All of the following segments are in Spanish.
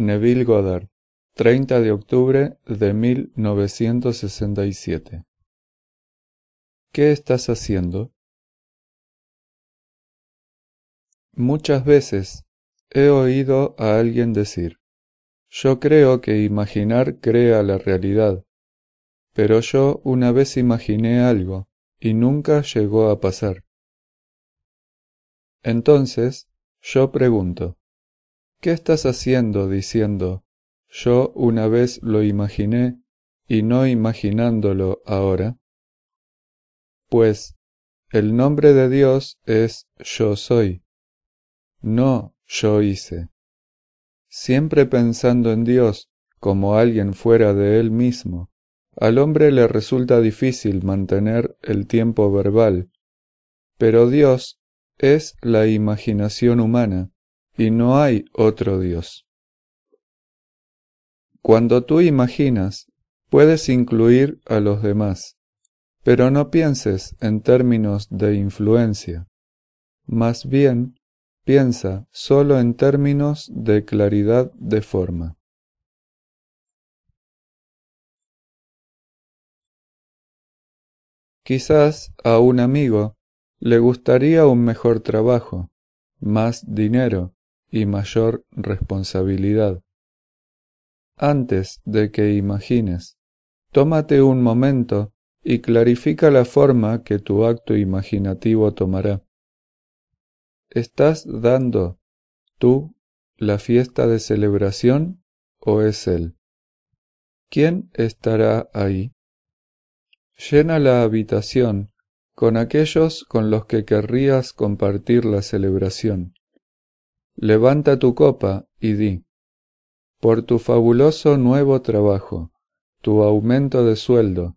Neville Goddard, 30 de octubre de 1967. ¿Qué estás haciendo? Muchas veces he oído a alguien decir, yo creo que imaginar crea la realidad, pero yo una vez imaginé algo y nunca llegó a pasar. Entonces, yo pregunto, ¿Qué estás haciendo diciendo, yo una vez lo imaginé y no imaginándolo ahora? Pues el nombre de Dios es yo soy, no yo hice. Siempre pensando en Dios como alguien fuera de él mismo, al hombre le resulta difícil mantener el tiempo verbal, pero Dios es la imaginación humana y no hay otro Dios. Cuando tú imaginas, puedes incluir a los demás, pero no pienses en términos de influencia. Más bien, piensa solo en términos de claridad de forma. Quizás a un amigo le gustaría un mejor trabajo, más dinero, y mayor responsabilidad. Antes de que imagines, tómate un momento y clarifica la forma que tu acto imaginativo tomará. ¿Estás dando tú la fiesta de celebración o es él? ¿Quién estará ahí? Llena la habitación con aquellos con los que querrías compartir la celebración. Levanta tu copa y di, por tu fabuloso nuevo trabajo, tu aumento de sueldo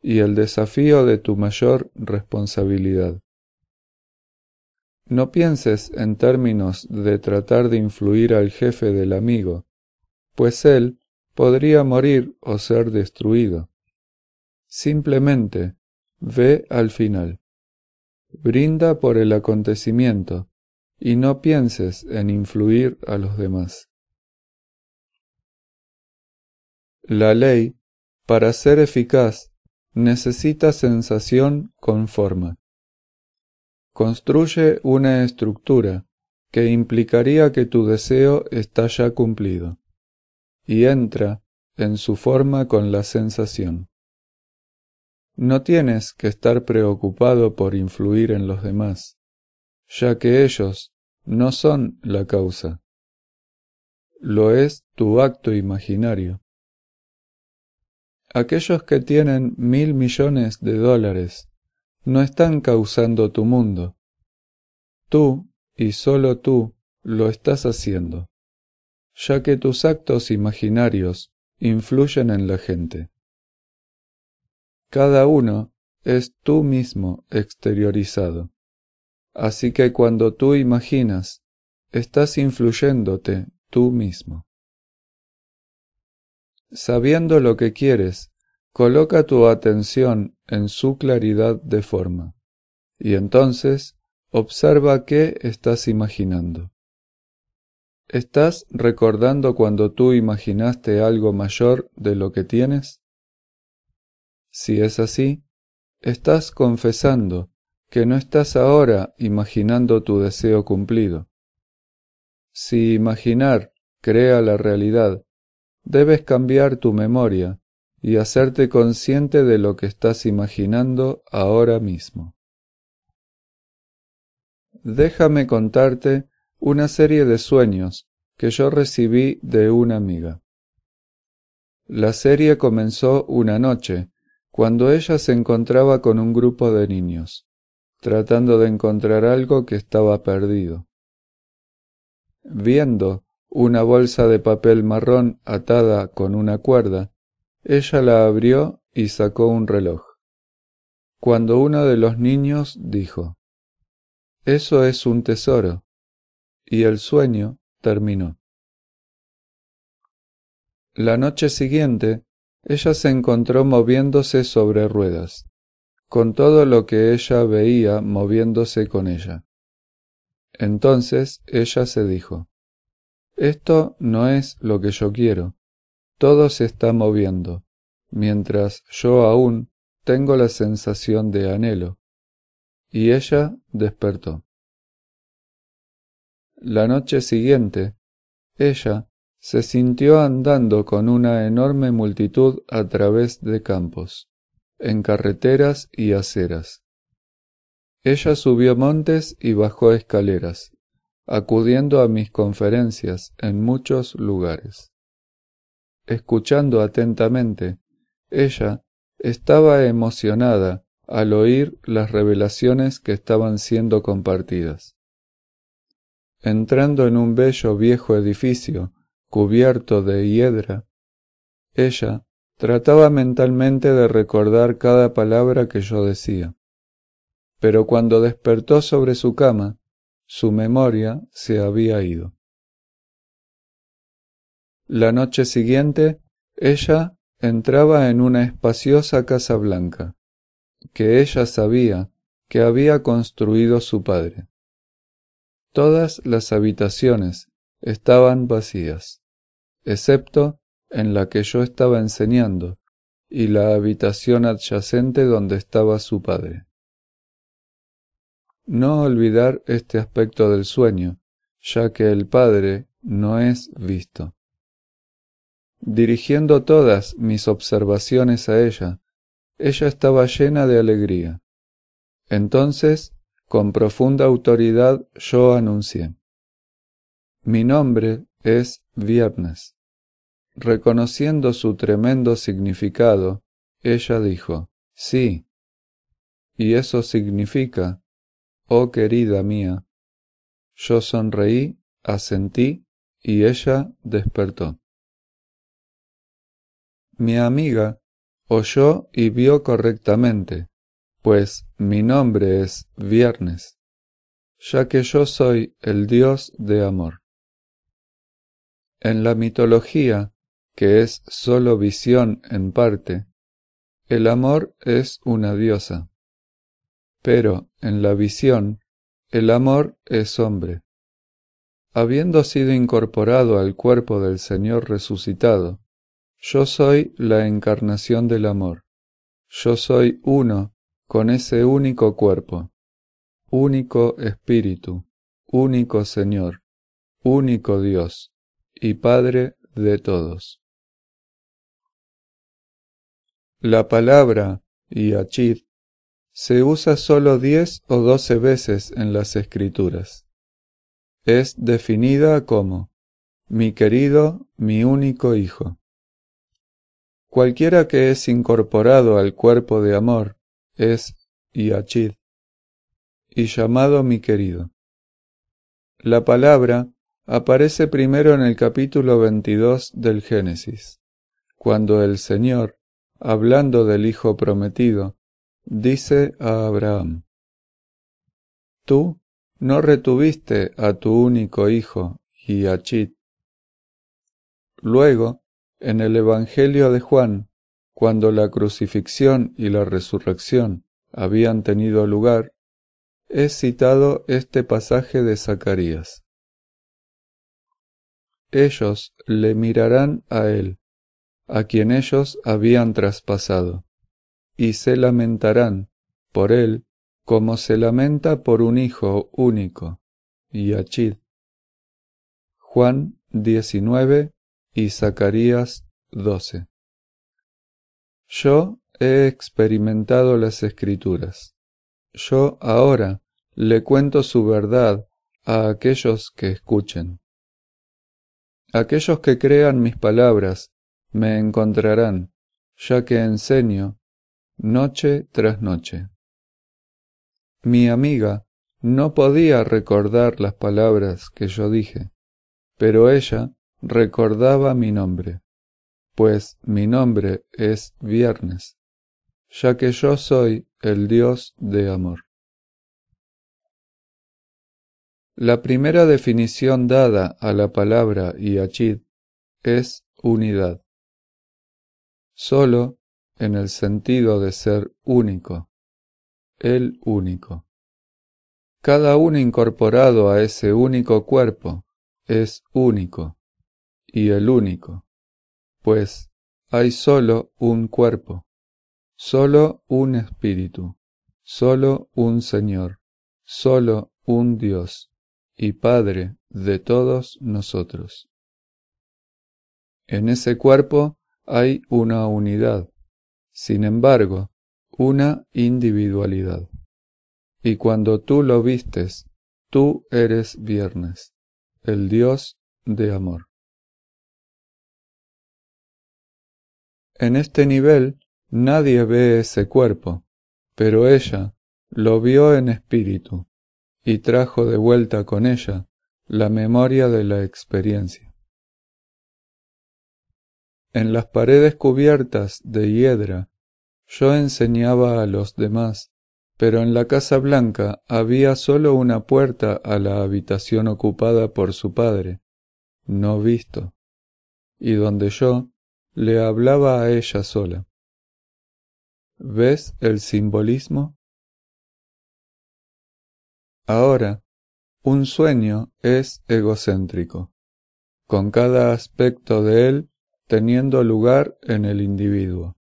y el desafío de tu mayor responsabilidad. No pienses en términos de tratar de influir al jefe del amigo, pues él podría morir o ser destruido. Simplemente ve al final. Brinda por el acontecimiento y no pienses en influir a los demás. La ley, para ser eficaz, necesita sensación con forma. Construye una estructura que implicaría que tu deseo está ya cumplido, y entra en su forma con la sensación. No tienes que estar preocupado por influir en los demás, ya que ellos no son la causa. Lo es tu acto imaginario. Aquellos que tienen mil millones de dólares no están causando tu mundo. Tú, y solo tú, lo estás haciendo, ya que tus actos imaginarios influyen en la gente. Cada uno es tú mismo exteriorizado. Así que cuando tú imaginas, estás influyéndote tú mismo. Sabiendo lo que quieres, coloca tu atención en su claridad de forma, y entonces observa qué estás imaginando. ¿Estás recordando cuando tú imaginaste algo mayor de lo que tienes? Si es así, estás confesando que no estás ahora imaginando tu deseo cumplido. Si imaginar crea la realidad, debes cambiar tu memoria y hacerte consciente de lo que estás imaginando ahora mismo. Déjame contarte una serie de sueños que yo recibí de una amiga. La serie comenzó una noche, cuando ella se encontraba con un grupo de niños tratando de encontrar algo que estaba perdido. Viendo una bolsa de papel marrón atada con una cuerda, ella la abrió y sacó un reloj. Cuando uno de los niños dijo, Eso es un tesoro, y el sueño terminó. La noche siguiente, ella se encontró moviéndose sobre ruedas con todo lo que ella veía moviéndose con ella. Entonces ella se dijo, Esto no es lo que yo quiero, todo se está moviendo, mientras yo aún tengo la sensación de anhelo. Y ella despertó. La noche siguiente, ella se sintió andando con una enorme multitud a través de campos en carreteras y aceras. Ella subió montes y bajó escaleras, acudiendo a mis conferencias en muchos lugares. Escuchando atentamente, ella estaba emocionada al oír las revelaciones que estaban siendo compartidas. Entrando en un bello viejo edificio cubierto de hiedra, ella Trataba mentalmente de recordar cada palabra que yo decía. Pero cuando despertó sobre su cama, su memoria se había ido. La noche siguiente, ella entraba en una espaciosa casa blanca, que ella sabía que había construido su padre. Todas las habitaciones estaban vacías, excepto en la que yo estaba enseñando y la habitación adyacente donde estaba su padre. No olvidar este aspecto del sueño, ya que el padre no es visto. Dirigiendo todas mis observaciones a ella, ella estaba llena de alegría. Entonces, con profunda autoridad, yo anuncié. Mi nombre es Viernes. Reconociendo su tremendo significado, ella dijo, Sí. Y eso significa, oh querida mía. Yo sonreí, asentí, y ella despertó. Mi amiga oyó y vio correctamente, pues mi nombre es Viernes, ya que yo soy el Dios de amor. En la mitología, que es sólo visión en parte, el amor es una diosa. Pero en la visión, el amor es hombre. Habiendo sido incorporado al cuerpo del Señor resucitado, yo soy la encarnación del amor. Yo soy uno con ese único cuerpo, único espíritu, único Señor, único Dios y Padre de todos. La palabra Yachid se usa solo diez o doce veces en las escrituras. Es definida como mi querido, mi único hijo. Cualquiera que es incorporado al cuerpo de amor es Yachid y llamado mi querido. La palabra aparece primero en el capítulo 22 del Génesis, cuando el Señor, hablando del Hijo prometido, dice a Abraham, Tú no retuviste a tu único hijo, Giachit. Luego, en el Evangelio de Juan, cuando la crucifixión y la resurrección habían tenido lugar, es citado este pasaje de Zacarías. Ellos le mirarán a él a quien ellos habían traspasado, y se lamentarán por él como se lamenta por un hijo único, Yachid. Juan 19 y Zacarías 12. Yo he experimentado las escrituras. Yo ahora le cuento su verdad a aquellos que escuchen. Aquellos que crean mis palabras me encontrarán, ya que enseño noche tras noche. Mi amiga no podía recordar las palabras que yo dije, pero ella recordaba mi nombre, pues mi nombre es Viernes, ya que yo soy el Dios de amor. La primera definición dada a la palabra Yachid es unidad solo en el sentido de ser único, el único. Cada uno incorporado a ese único cuerpo es único y el único, pues hay solo un cuerpo, solo un espíritu, solo un Señor, solo un Dios y Padre de todos nosotros. En ese cuerpo hay una unidad, sin embargo, una individualidad. Y cuando tú lo vistes, tú eres viernes, el Dios de amor. En este nivel nadie ve ese cuerpo, pero ella lo vio en espíritu y trajo de vuelta con ella la memoria de la experiencia en las paredes cubiertas de hiedra, yo enseñaba a los demás, pero en la casa blanca había sólo una puerta a la habitación ocupada por su padre, no visto, y donde yo le hablaba a ella sola. ¿Ves el simbolismo? Ahora, un sueño es egocéntrico. Con cada aspecto de él teniendo lugar en el individuo.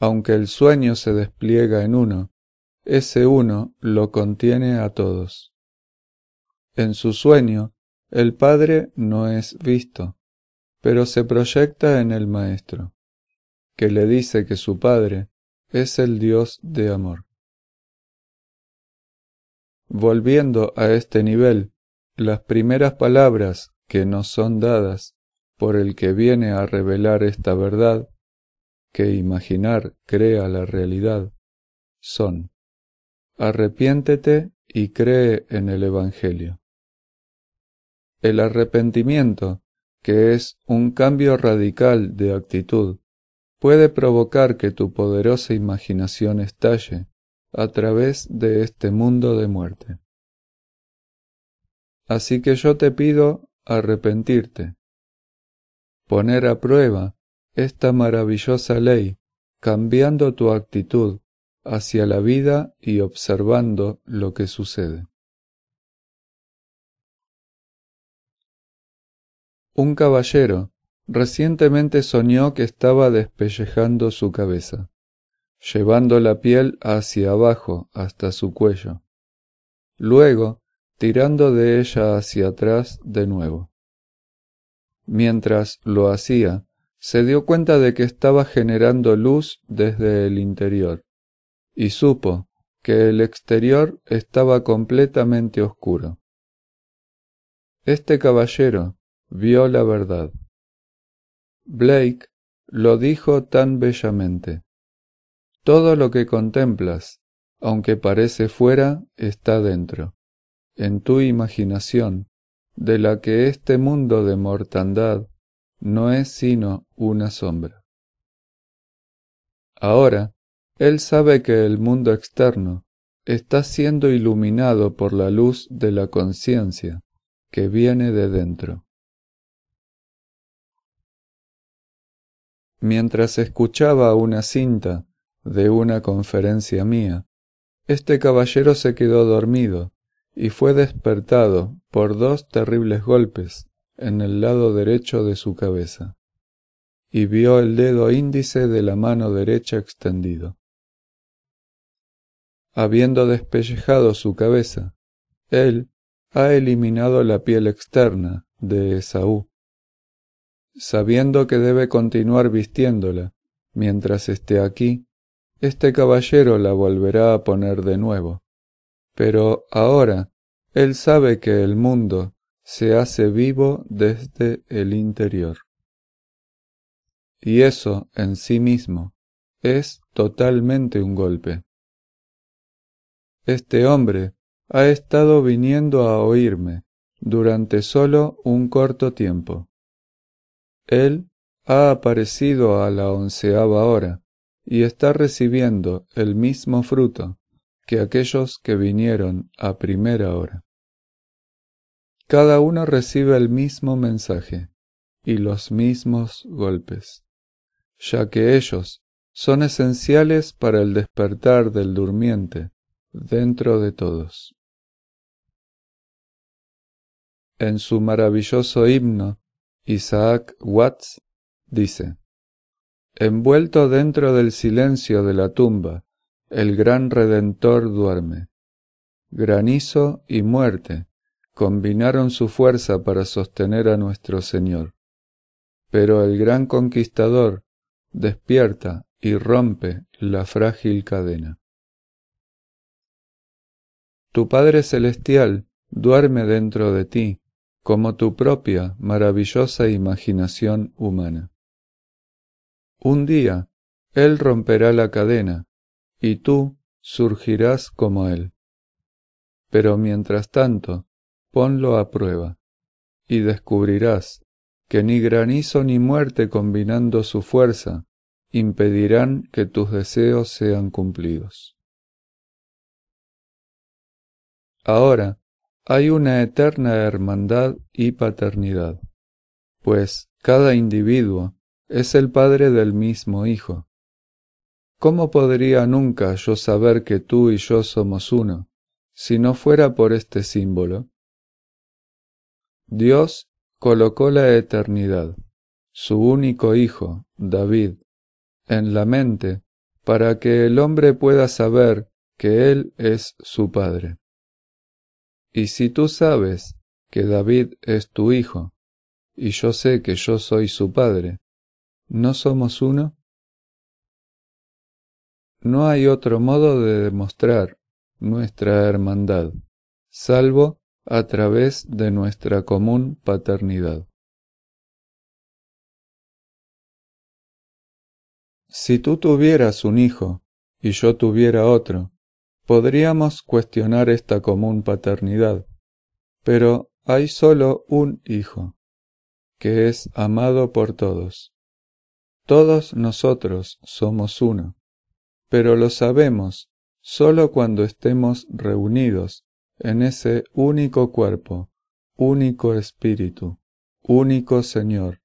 Aunque el sueño se despliega en uno, ese uno lo contiene a todos. En su sueño, el Padre no es visto, pero se proyecta en el Maestro, que le dice que su Padre es el Dios de amor. Volviendo a este nivel, las primeras palabras que nos son dadas por el que viene a revelar esta verdad, que imaginar crea la realidad, son Arrepiéntete y cree en el Evangelio. El arrepentimiento, que es un cambio radical de actitud, puede provocar que tu poderosa imaginación estalle a través de este mundo de muerte. Así que yo te pido arrepentirte poner a prueba esta maravillosa ley, cambiando tu actitud hacia la vida y observando lo que sucede. Un caballero recientemente soñó que estaba despellejando su cabeza, llevando la piel hacia abajo hasta su cuello, luego tirando de ella hacia atrás de nuevo. Mientras lo hacía, se dio cuenta de que estaba generando luz desde el interior, y supo que el exterior estaba completamente oscuro. Este caballero vio la verdad. Blake lo dijo tan bellamente. Todo lo que contemplas, aunque parece fuera, está dentro, en tu imaginación, de la que este mundo de mortandad no es sino una sombra. Ahora, él sabe que el mundo externo está siendo iluminado por la luz de la conciencia que viene de dentro. Mientras escuchaba una cinta de una conferencia mía, este caballero se quedó dormido y fue despertado por dos terribles golpes en el lado derecho de su cabeza, y vio el dedo índice de la mano derecha extendido. Habiendo despellejado su cabeza, él ha eliminado la piel externa de Esaú, sabiendo que debe continuar vistiéndola mientras esté aquí, este caballero la volverá a poner de nuevo pero ahora Él sabe que el mundo se hace vivo desde el interior. Y eso en sí mismo es totalmente un golpe. Este hombre ha estado viniendo a oírme durante solo un corto tiempo. Él ha aparecido a la onceava hora y está recibiendo el mismo fruto que aquellos que vinieron a primera hora. Cada uno recibe el mismo mensaje y los mismos golpes, ya que ellos son esenciales para el despertar del durmiente dentro de todos. En su maravilloso himno, Isaac Watts dice, Envuelto dentro del silencio de la tumba, el gran Redentor duerme. Granizo y muerte combinaron su fuerza para sostener a nuestro Señor. Pero el gran conquistador despierta y rompe la frágil cadena. Tu Padre Celestial duerme dentro de ti, como tu propia maravillosa imaginación humana. Un día, Él romperá la cadena, y tú surgirás como Él. Pero mientras tanto, ponlo a prueba, y descubrirás que ni granizo ni muerte combinando su fuerza impedirán que tus deseos sean cumplidos. Ahora, hay una eterna hermandad y paternidad, pues cada individuo es el padre del mismo Hijo, ¿Cómo podría nunca yo saber que tú y yo somos uno, si no fuera por este símbolo? Dios colocó la eternidad, su único hijo, David, en la mente para que el hombre pueda saber que Él es su Padre. Y si tú sabes que David es tu hijo, y yo sé que yo soy su Padre, ¿no somos uno? No hay otro modo de demostrar nuestra hermandad, salvo a través de nuestra común paternidad. Si tú tuvieras un hijo y yo tuviera otro, podríamos cuestionar esta común paternidad, pero hay solo un hijo, que es amado por todos. Todos nosotros somos uno pero lo sabemos sólo cuando estemos reunidos en ese único cuerpo, único Espíritu, único Señor,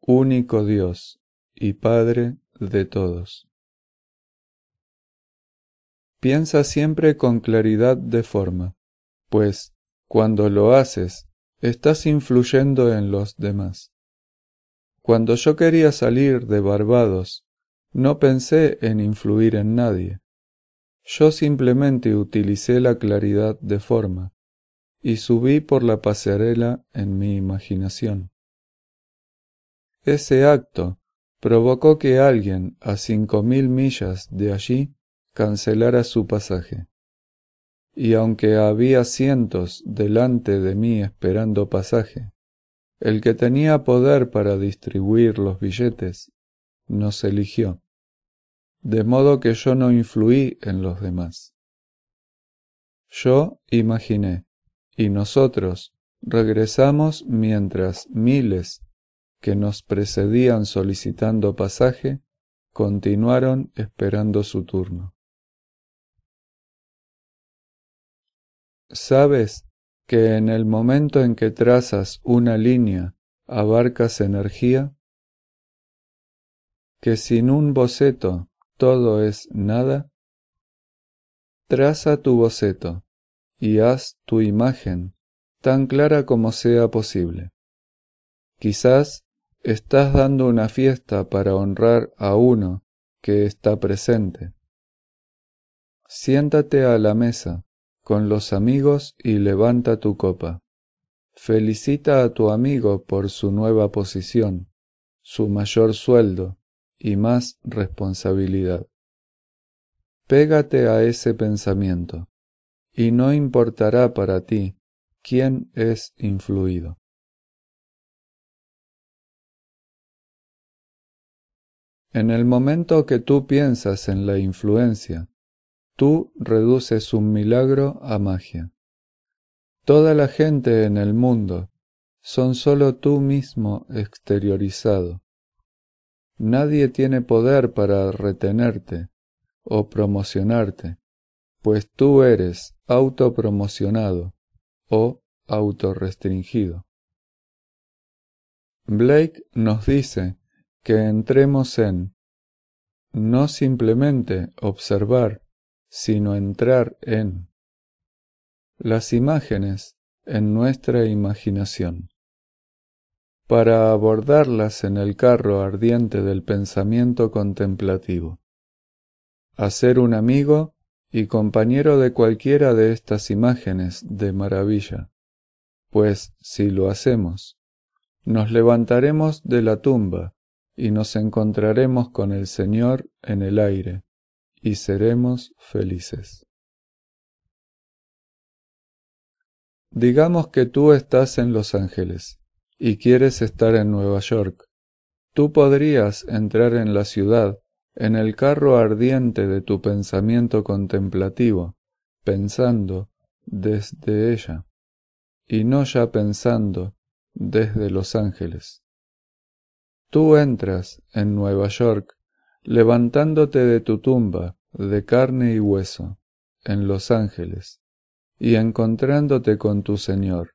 único Dios y Padre de todos. Piensa siempre con claridad de forma, pues cuando lo haces, estás influyendo en los demás. Cuando yo quería salir de Barbados no pensé en influir en nadie. Yo simplemente utilicé la claridad de forma y subí por la pasarela en mi imaginación. Ese acto provocó que alguien a cinco mil millas de allí cancelara su pasaje. Y aunque había cientos delante de mí esperando pasaje, el que tenía poder para distribuir los billetes nos eligió, de modo que yo no influí en los demás. Yo imaginé, y nosotros regresamos mientras miles que nos precedían solicitando pasaje continuaron esperando su turno. Sabes que en el momento en que trazas una línea abarcas energía, que sin un boceto todo es nada? Traza tu boceto y haz tu imagen tan clara como sea posible. Quizás estás dando una fiesta para honrar a uno que está presente. Siéntate a la mesa con los amigos y levanta tu copa. Felicita a tu amigo por su nueva posición, su mayor sueldo, y más responsabilidad. Pégate a ese pensamiento, y no importará para ti quién es influido. En el momento que tú piensas en la influencia, tú reduces un milagro a magia. Toda la gente en el mundo son sólo tú mismo exteriorizado. Nadie tiene poder para retenerte o promocionarte, pues tú eres autopromocionado o autorrestringido. Blake nos dice que entremos en no simplemente observar, sino entrar en las imágenes en nuestra imaginación para abordarlas en el carro ardiente del pensamiento contemplativo. Hacer un amigo y compañero de cualquiera de estas imágenes de maravilla, pues si lo hacemos, nos levantaremos de la tumba y nos encontraremos con el Señor en el aire y seremos felices. Digamos que tú estás en Los Ángeles y quieres estar en Nueva York. Tú podrías entrar en la ciudad, en el carro ardiente de tu pensamiento contemplativo, pensando desde ella, y no ya pensando desde Los Ángeles. Tú entras en Nueva York levantándote de tu tumba de carne y hueso, en Los Ángeles, y encontrándote con tu Señor,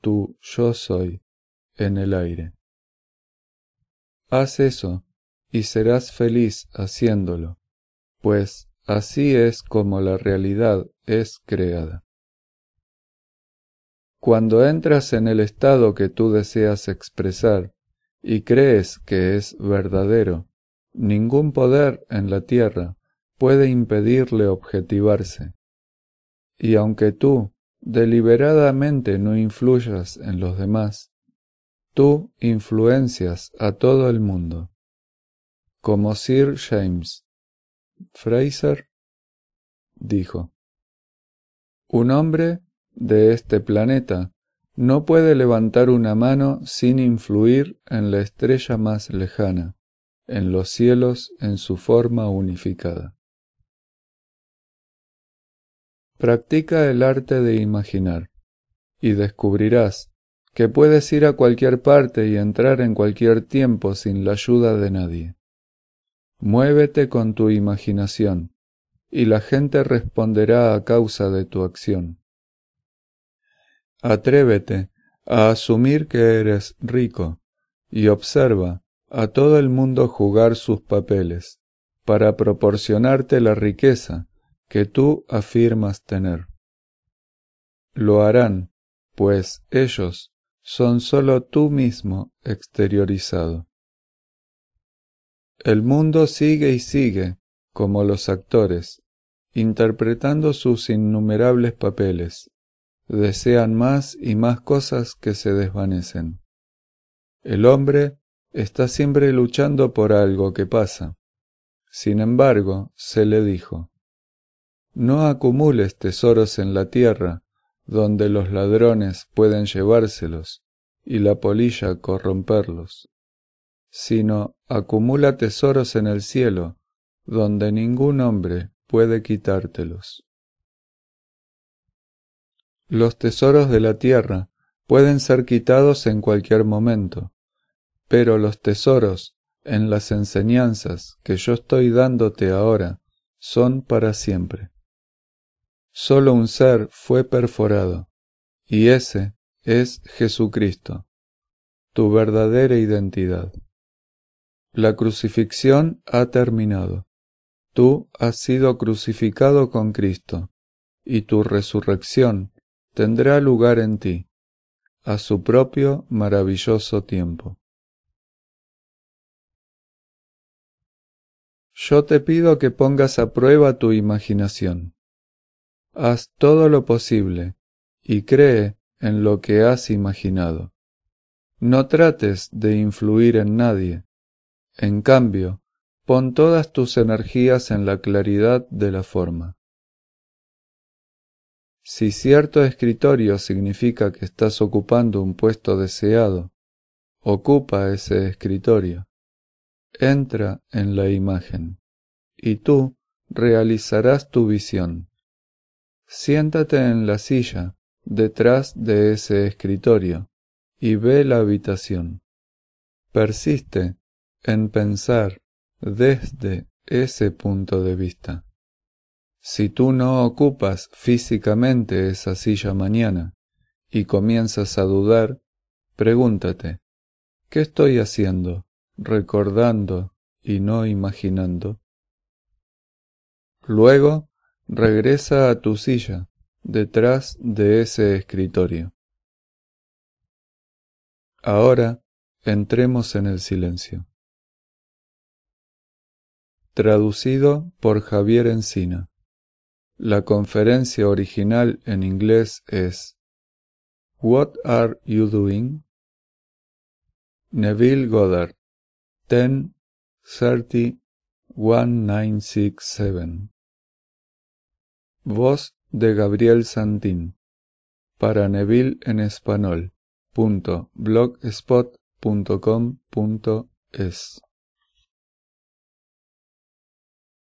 Tú, yo soy, en el aire. Haz eso y serás feliz haciéndolo, pues así es como la realidad es creada. Cuando entras en el estado que tú deseas expresar y crees que es verdadero, ningún poder en la tierra puede impedirle objetivarse. Y aunque tú deliberadamente no influyas en los demás, Tú influencias a todo el mundo, como Sir James Fraser dijo. Un hombre de este planeta no puede levantar una mano sin influir en la estrella más lejana, en los cielos en su forma unificada. Practica el arte de imaginar y descubrirás que puedes ir a cualquier parte y entrar en cualquier tiempo sin la ayuda de nadie. Muévete con tu imaginación, y la gente responderá a causa de tu acción. Atrévete a asumir que eres rico, y observa a todo el mundo jugar sus papeles, para proporcionarte la riqueza que tú afirmas tener. Lo harán, pues ellos son sólo tú mismo exteriorizado. El mundo sigue y sigue, como los actores, interpretando sus innumerables papeles. Desean más y más cosas que se desvanecen. El hombre está siempre luchando por algo que pasa. Sin embargo, se le dijo, No acumules tesoros en la tierra, donde los ladrones pueden llevárselos y la polilla corromperlos, sino acumula tesoros en el cielo, donde ningún hombre puede quitártelos. Los tesoros de la tierra pueden ser quitados en cualquier momento, pero los tesoros en las enseñanzas que yo estoy dándote ahora son para siempre. Solo un ser fue perforado, y ese es Jesucristo, tu verdadera identidad. La crucifixión ha terminado. Tú has sido crucificado con Cristo, y tu resurrección tendrá lugar en ti, a su propio maravilloso tiempo. Yo te pido que pongas a prueba tu imaginación. Haz todo lo posible y cree en lo que has imaginado. No trates de influir en nadie. En cambio, pon todas tus energías en la claridad de la forma. Si cierto escritorio significa que estás ocupando un puesto deseado, ocupa ese escritorio. Entra en la imagen y tú realizarás tu visión. Siéntate en la silla detrás de ese escritorio y ve la habitación. Persiste en pensar desde ese punto de vista. Si tú no ocupas físicamente esa silla mañana y comienzas a dudar, pregúntate, ¿qué estoy haciendo, recordando y no imaginando? Luego, Regresa a tu silla, detrás de ese escritorio. Ahora entremos en el silencio. Traducido por Javier Encina. La conferencia original en inglés es What Are You Doing? Neville Goddard, 10 30 1967. Voz de Gabriel Santín. Para Neville en español. Punto blogspot.com.es